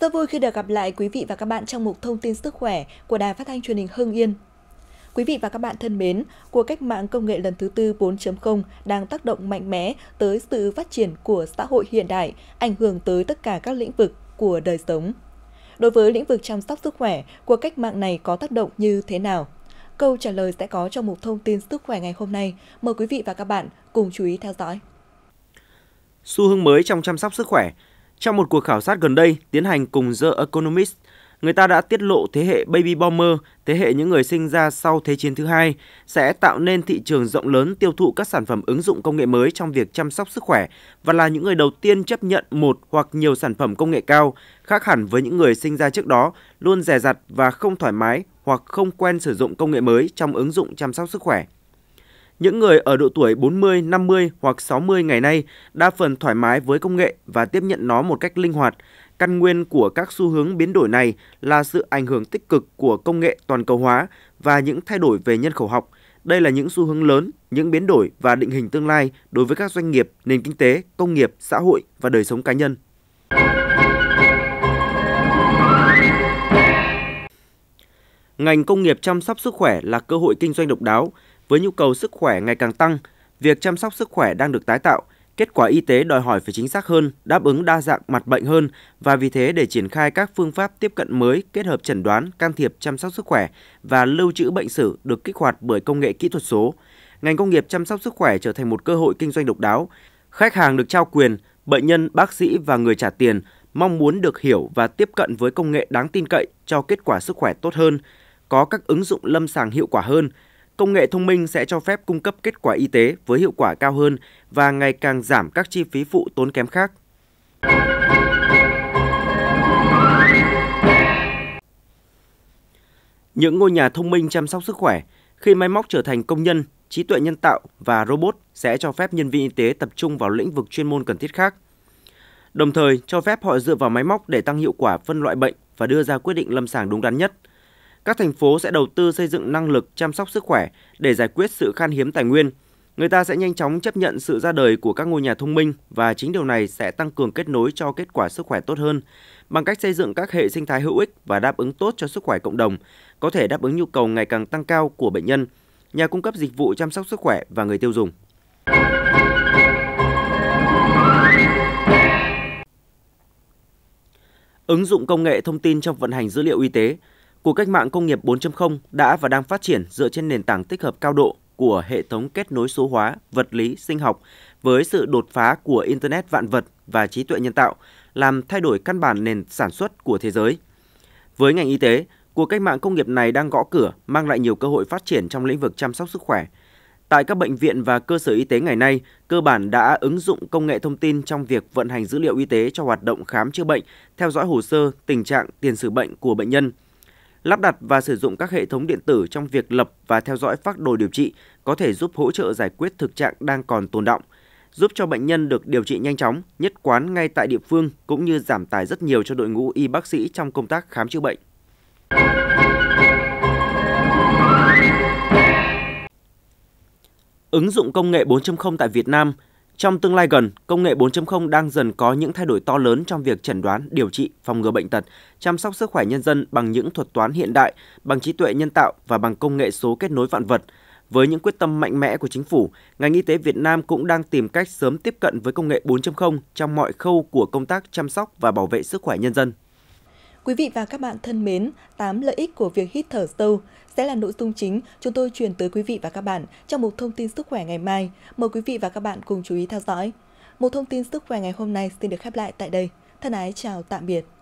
Rất vui khi được gặp lại quý vị và các bạn trong mục thông tin sức khỏe của Đài Phát thanh truyền hình Hưng Yên. Quý vị và các bạn thân mến, cuộc cách mạng công nghệ lần thứ tư 4.0 đang tác động mạnh mẽ tới sự phát triển của xã hội hiện đại, ảnh hưởng tới tất cả các lĩnh vực của đời sống. Đối với lĩnh vực chăm sóc sức khỏe, cuộc cách mạng này có tác động như thế nào? Câu trả lời sẽ có trong mục thông tin sức khỏe ngày hôm nay. Mời quý vị và các bạn cùng chú ý theo dõi. Xu hướng mới trong chăm sóc sức khỏe trong một cuộc khảo sát gần đây tiến hành cùng The Economist, người ta đã tiết lộ thế hệ baby boomer, thế hệ những người sinh ra sau Thế chiến thứ hai, sẽ tạo nên thị trường rộng lớn tiêu thụ các sản phẩm ứng dụng công nghệ mới trong việc chăm sóc sức khỏe và là những người đầu tiên chấp nhận một hoặc nhiều sản phẩm công nghệ cao, khác hẳn với những người sinh ra trước đó luôn dè dặt và không thoải mái hoặc không quen sử dụng công nghệ mới trong ứng dụng chăm sóc sức khỏe. Những người ở độ tuổi 40, 50 hoặc 60 ngày nay đa phần thoải mái với công nghệ và tiếp nhận nó một cách linh hoạt. Căn nguyên của các xu hướng biến đổi này là sự ảnh hưởng tích cực của công nghệ toàn cầu hóa và những thay đổi về nhân khẩu học. Đây là những xu hướng lớn, những biến đổi và định hình tương lai đối với các doanh nghiệp, nền kinh tế, công nghiệp, xã hội và đời sống cá nhân. Ngành công nghiệp chăm sóc sức khỏe là cơ hội kinh doanh độc đáo. Với nhu cầu sức khỏe ngày càng tăng, việc chăm sóc sức khỏe đang được tái tạo, kết quả y tế đòi hỏi phải chính xác hơn, đáp ứng đa dạng mặt bệnh hơn và vì thế để triển khai các phương pháp tiếp cận mới kết hợp chẩn đoán, can thiệp chăm sóc sức khỏe và lưu trữ bệnh sử được kích hoạt bởi công nghệ kỹ thuật số. Ngành công nghiệp chăm sóc sức khỏe trở thành một cơ hội kinh doanh độc đáo. Khách hàng được trao quyền, bệnh nhân, bác sĩ và người trả tiền mong muốn được hiểu và tiếp cận với công nghệ đáng tin cậy cho kết quả sức khỏe tốt hơn, có các ứng dụng lâm sàng hiệu quả hơn – Công nghệ thông minh sẽ cho phép cung cấp kết quả y tế với hiệu quả cao hơn và ngày càng giảm các chi phí phụ tốn kém khác. Những ngôi nhà thông minh chăm sóc sức khỏe, khi máy móc trở thành công nhân, trí tuệ nhân tạo và robot sẽ cho phép nhân viên y tế tập trung vào lĩnh vực chuyên môn cần thiết khác. Đồng thời, cho phép họ dựa vào máy móc để tăng hiệu quả phân loại bệnh và đưa ra quyết định lâm sàng đúng đắn nhất – các thành phố sẽ đầu tư xây dựng năng lực chăm sóc sức khỏe để giải quyết sự khan hiếm tài nguyên. Người ta sẽ nhanh chóng chấp nhận sự ra đời của các ngôi nhà thông minh và chính điều này sẽ tăng cường kết nối cho kết quả sức khỏe tốt hơn bằng cách xây dựng các hệ sinh thái hữu ích và đáp ứng tốt cho sức khỏe cộng đồng, có thể đáp ứng nhu cầu ngày càng tăng cao của bệnh nhân, nhà cung cấp dịch vụ chăm sóc sức khỏe và người tiêu dùng. Ứng dụng công nghệ thông tin trong vận hành dữ liệu y tế Cuộc cách mạng công nghiệp 4.0 đã và đang phát triển dựa trên nền tảng tích hợp cao độ của hệ thống kết nối số hóa, vật lý, sinh học với sự đột phá của Internet vạn vật và trí tuệ nhân tạo, làm thay đổi căn bản nền sản xuất của thế giới. Với ngành y tế, cuộc cách mạng công nghiệp này đang gõ cửa, mang lại nhiều cơ hội phát triển trong lĩnh vực chăm sóc sức khỏe. Tại các bệnh viện và cơ sở y tế ngày nay, cơ bản đã ứng dụng công nghệ thông tin trong việc vận hành dữ liệu y tế cho hoạt động khám chữa bệnh, theo dõi hồ sơ, tình trạng, tiền sử bệnh của bệnh nhân – Lắp đặt và sử dụng các hệ thống điện tử trong việc lập và theo dõi phác đồ điều trị có thể giúp hỗ trợ giải quyết thực trạng đang còn tồn động, giúp cho bệnh nhân được điều trị nhanh chóng, nhất quán ngay tại địa phương cũng như giảm tải rất nhiều cho đội ngũ y bác sĩ trong công tác khám chữa bệnh. Ứng dụng công nghệ 4.0 tại Việt Nam – trong tương lai gần, công nghệ 4.0 đang dần có những thay đổi to lớn trong việc chẩn đoán, điều trị, phòng ngừa bệnh tật, chăm sóc sức khỏe nhân dân bằng những thuật toán hiện đại, bằng trí tuệ nhân tạo và bằng công nghệ số kết nối vạn vật. Với những quyết tâm mạnh mẽ của chính phủ, ngành y tế Việt Nam cũng đang tìm cách sớm tiếp cận với công nghệ 4.0 trong mọi khâu của công tác chăm sóc và bảo vệ sức khỏe nhân dân. Quý vị và các bạn thân mến, 8 lợi ích của việc hít thở sâu sẽ là nội dung chính chúng tôi truyền tới quý vị và các bạn trong một thông tin sức khỏe ngày mai. Mời quý vị và các bạn cùng chú ý theo dõi. Một thông tin sức khỏe ngày hôm nay xin được khép lại tại đây. Thân ái chào tạm biệt.